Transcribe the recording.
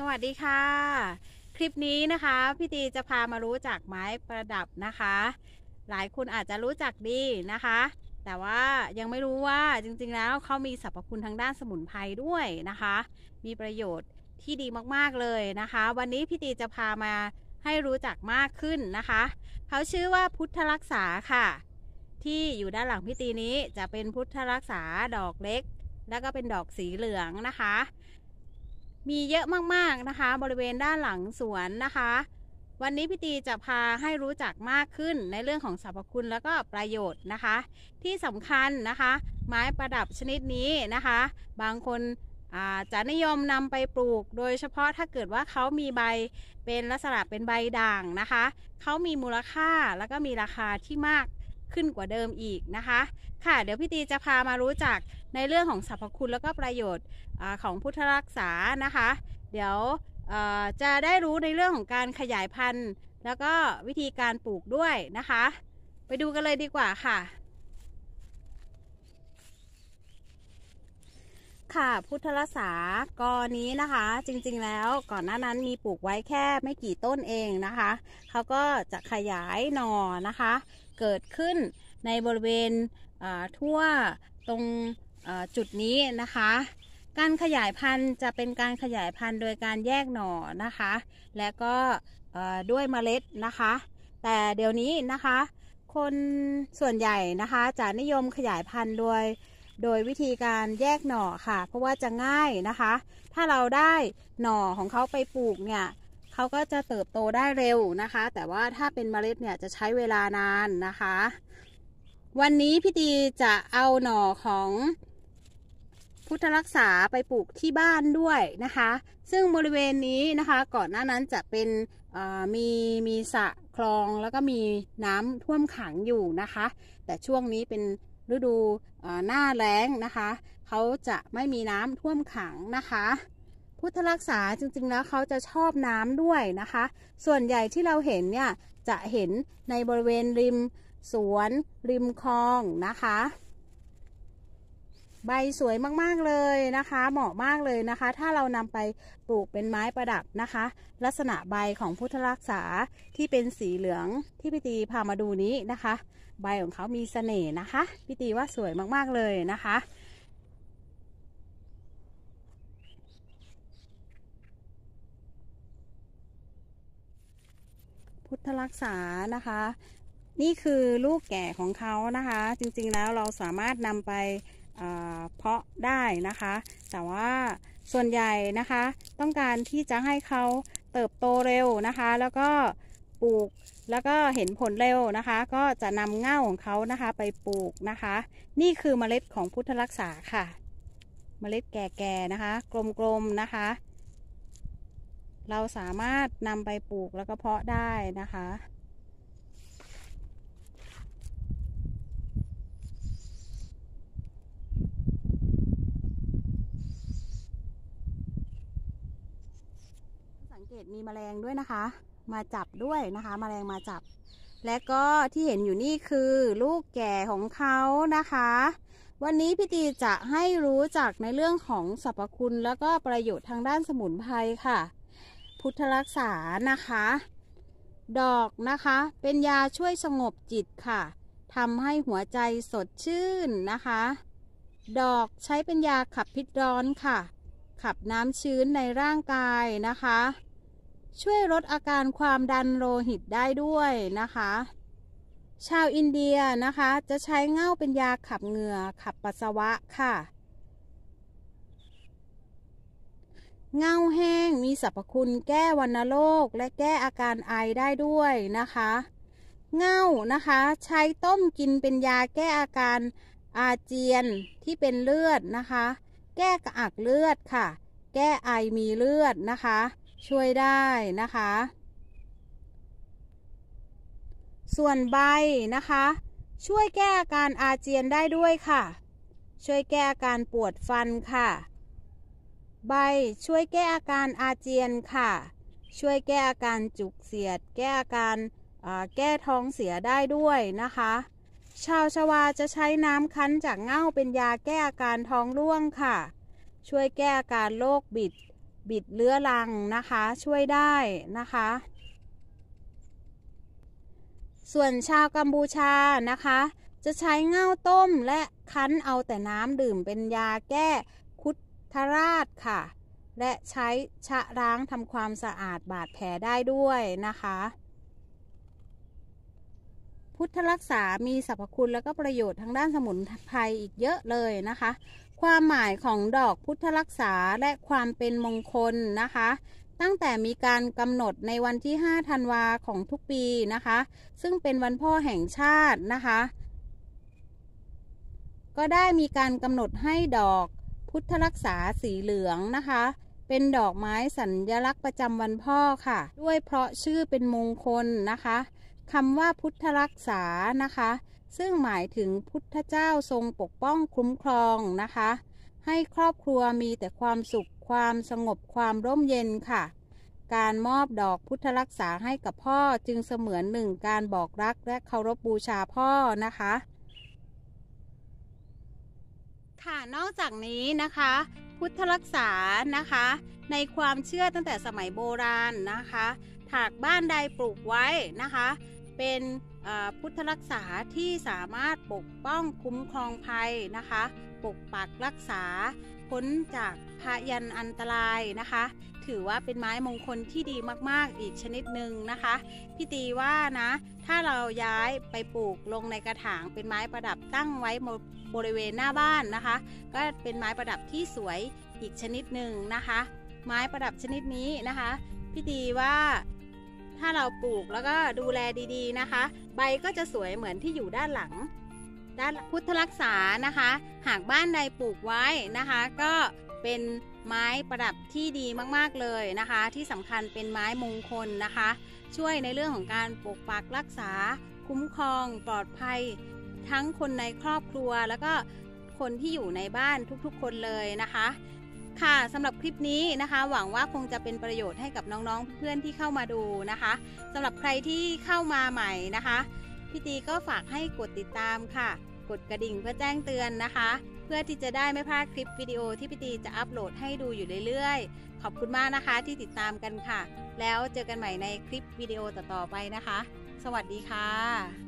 สวัสดีค่ะ คลิปนี้นะคะพี่ตีจะพามารู้จักไม้ประดับนะคะ หลายคนอาจจะรู้จักดีนะคะ แต่ว่ายังไม่รู้ว่าจริงๆแล้วเขามีสรรพคุณทางด้านสมุนไพรด้วยนะคะ มีประโยชน์ที่ดีมากๆเลยนะคะ วันนี้พี่ตีจะพามาให้รู้จักมากขึ้นนะคะเขาชื่อว่าพุทธรักษาค่ะ ที่อยู่ด้านหลังพี่ตีนี้จะเป็นพุทธรักษาดอกเล็ก แล้วก็เป็นดอกสีเหลืองนะคะมีเยอะมาก ๆ นะคะ บริเวณด้านหลังสวนนะคะ วันนี้พี่ตีจะพาให้รู้จักมากขึ้นในเรื่องของสรรพคุณแล้วก็ประโยชน์นะคะ ที่สำคัญนะคะ ไม้ประดับชนิดนี้นะคะ บางคนจะนิยมนำไปปลูกโดยเฉพาะถ้าเกิดว่าเขามีใบเป็นลักษณะเป็นใบด่างนะคะ เขามีมูลค่าแล้วก็มีราคาที่มากขึ้นกว่าเดิมอีกนะคะ ค่ะ เดี๋ยวพี่ตีจะพามารู้จักในเรื่องของสรรพคุณแล้วก็ประโยชน์ของพุทธรักษานะคะ เดี๋ยวจะได้รู้ในเรื่องของการขยายพันธุ์ แล้วก็วิธีการปลูกด้วยนะคะ ไปดูกันเลยดีกว่าค่ะ ค่ะ พุทธรักษากอนี้นะคะ จริงๆแล้วก่อนหน้านั้นมีปลูกไว้แค่ไม่กี่ต้นเองนะคะ เขาก็จะขยายหน่อนะคะเกิดขึ้นในบริเวณทั่วตรงจุดนี้นะคะ การขยายพันธุ์จะเป็นการขยายพันธุ์โดยการแยกหน่อนะคะ และก็ด้วยเมล็ดนะคะ แต่เดี๋ยวนี้นะคะ คนส่วนใหญ่นะคะจะนิยมขยายพันธุ์โดยโดยวิธีการแยกหน่อค่ะ เพราะว่าจะง่ายนะคะ ถ้าเราได้หน่อของเขาไปปลูกเนี่ยเขาก็จะเติบโตได้เร็วนะคะ แต่ว่าถ้าเป็นเมล็ดเนี่ยจะใช้เวลานานนะคะ วันนี้พี่ตีจะเอาหน่อของพุทธรักษาไปปลูกที่บ้านด้วยนะคะ ซึ่งบริเวณนี้นะคะก่อนหน้านั้นจะเป็นมีมีสระคลองแล้วก็มีน้ำท่วมขังอยู่นะคะ แต่ช่วงนี้เป็นฤดูหน้าแล้งนะคะเขาจะไม่มีน้ำท่วมขังนะคะพุทธรักษาจริง ๆแล้วเขาจะชอบน้ำด้วยนะคะ ส่วนใหญ่ที่เราเห็นเนี่ย จะเห็นในบริเวณริมสวน ริมคลองนะคะ ใบสวยมากๆเลยนะคะ เหมาะมากเลยนะคะ ถ้าเรานำไปปลูกเป็นไม้ประดับนะคะ ลักษณะใบของพุทธรักษาที่เป็นสีเหลืองที่พี่ตีพามาดูนี้นะคะ ใบของเขามีเสน่ห์นะคะพี่ตีว่าสวยมากๆเลยนะคะพุทธรักษานะคะ นี่คือลูกแก่ของเขานะคะ จริงๆแล้วเราสามารถนำไปเพาะได้นะคะแต่ว่าส่วนใหญ่นะคะ ต้องการที่จะให้เขาเติบโตเร็วนะคะ แล้วก็ปลูกแล้วก็เห็นผลเร็วนะคะ ก็จะนำเง่าของเขานะคะไปปลูกนะคะ นี่คือเมล็ดของพุทธรักษาค่ะ เมล็ดแก่ๆนะคะ กลมๆนะคะเราสามารถนำไปปลูกแล้วก็เพาะได้นะคะ สังเกตมีแมลงด้วยนะคะ มาจับด้วยนะคะ แมลงมาจับ และก็ที่เห็นอยู่นี่คือลูกแก่ของเขานะคะ วันนี้พี่ตีจะให้รู้จักในเรื่องของสรรพคุณแล้วก็ประโยชน์ทางด้านสมุนไพรค่ะพุทธรักษานะคะ ดอกนะคะเป็นยาช่วยสงบจิตค่ะทำให้หัวใจสดชื่นนะคะ ดอกใช้เป็นยาขับพิษร้อนค่ะ ขับน้ำชื้นในร่างกายนะคะ ช่วยลดอาการความดันโลหิตได้ด้วยนะคะ ชาวอินเดียนะคะจะใช้เง่าเป็นยาขับเหงื่อ ขับปัสสาวะค่ะเง่าแห้งมีสรรพคุณแก้วัณโรคและแก้อาการไอได้ด้วยนะคะ เง่านะคะใช้ต้มกินเป็นยาแก้อาการอาเจียนที่เป็นเลือดนะคะ แก้กระอักเลือดค่ะ แก้ไอมีเลือดนะคะ ช่วยได้นะคะ ส่วนใบนะคะ ช่วยแก้อาการอาเจียนได้ด้วยค่ะ ช่วยแก้อาการปวดฟันค่ะใบช่วยแก้อาการอาเจียนค่ะ ช่วยแก้อาการจุกเสียด แก้อาการแก้ท้องเสียได้ด้วยนะคะ ชาวชวาจะใช้น้ำคั้นจากเง่าเป็นยาแก้อาการท้องร่วงค่ะ ช่วยแก้อาการโรคบิด บิดเลื้อรังนะคะช่วยได้นะคะ ส่วนชาวกัมพูชานะคะ จะใช้เง่าต้มและคั้นเอาแต่น้ำดื่มเป็นยาแก้ทราชค่ะ และใช้ ชะล้างทำความสะอาดบาดแผลได้ด้วยนะคะพุทธรักษามีสรรพคุณและก็ ประโยชน์ทางด้านสมุนไพร อีกเยอะเลยนะคะความหมายของดอกพุทธรักษา และความเป็นมงคลนะคะตั้งแต่มีการกำหนดในวันที่5ธันวาของทุกปี นะคะ ซึ่งเป็นวันพ่อแห่งชาตินะคะก็ได้มีการกำหนดให้ดอกพุทธรักษาสีเหลืองนะคะ เป็นดอกไม้สัญญลักษณ์ประจำวันพ่อค่ะ ด้วยเพราะชื่อเป็นมงคลนะคะคำว่าพุทธรักษานะคะ ซึ่งหมายถึงพุทธเจ้าทรงปกป้องคุ้มครองนะคะ ให้ครอบครัวมีแต่ความสุขความสงบความร่มเย็นค่ะ การมอบดอกพุทธรักษาให้กับพ่อจึงเสมือนหนึ่งการบอกรักและเคารพบบูชาพ่อนะคะค่ะนอกจากนี้นะคะพุทธรักษานะคะในความเชื่อตั้งแต่สมัยโบราณนะคะถากบ้านใดปลูกไว้นะคะ เป็นพุทธรักษาที่สามารถปกป้องคุ้มครองภัยนะคะ ปกปักรักษาพ้นจากพายันอันตรายนะคะ ถือว่าเป็นไม้มงคลที่ดีมากๆอีกชนิดหนึ่งนะคะพี่ตีว่านะถ้าเราย้ายไปปลูกลงในกระถางเป็นไม้ประดับตั้งไว้บริเวณหน้าบ้านนะคะก็เป็นไม้ประดับที่สวยอีกชนิดหนึ่งนะคะไม้ประดับชนิดนี้นะคะพี่ดีว่าถ้าเราปลูกแล้วก็ดูแลดีๆนะคะ ใบก็จะสวยเหมือนที่อยู่ด้านหลัง ด้านพุทธรักษานะคะ หากบ้านใดปลูกไว้นะคะก็เป็นไม้ประดับที่ดีมากๆเลยนะคะที่สำคัญเป็นไม้มงคลนะคะ ช่วยในเรื่องของการปกปักรักษา คุ้มครองปลอดภัยทั้งคนในครอบครัวแล้วก็คนที่อยู่ในบ้านทุกๆ คนเลยนะคะ ค่ะสำหรับคลิปนี้นะคะ หวังว่าคงจะเป็นประโยชน์ให้กับน้องๆ เพื่อนที่เข้ามาดูนะคะสำหรับใครที่เข้ามาใหม่นะคะพี่ตีก็ฝากให้กดติดตามค่ะ กดกระดิ่งเพื่อแจ้งเตือนนะคะ เพื่อที่จะได้ไม่พลาดคลิปวิดีโอที่พี่ตีจะอัปโหลดให้ดูอยู่เรื่อยๆ ขอบคุณมากนะคะที่ติดตามกันค่ะ แล้วเจอกันใหม่ในคลิปวิดีโอต่อๆไปนะคะ สวัสดีค่ะ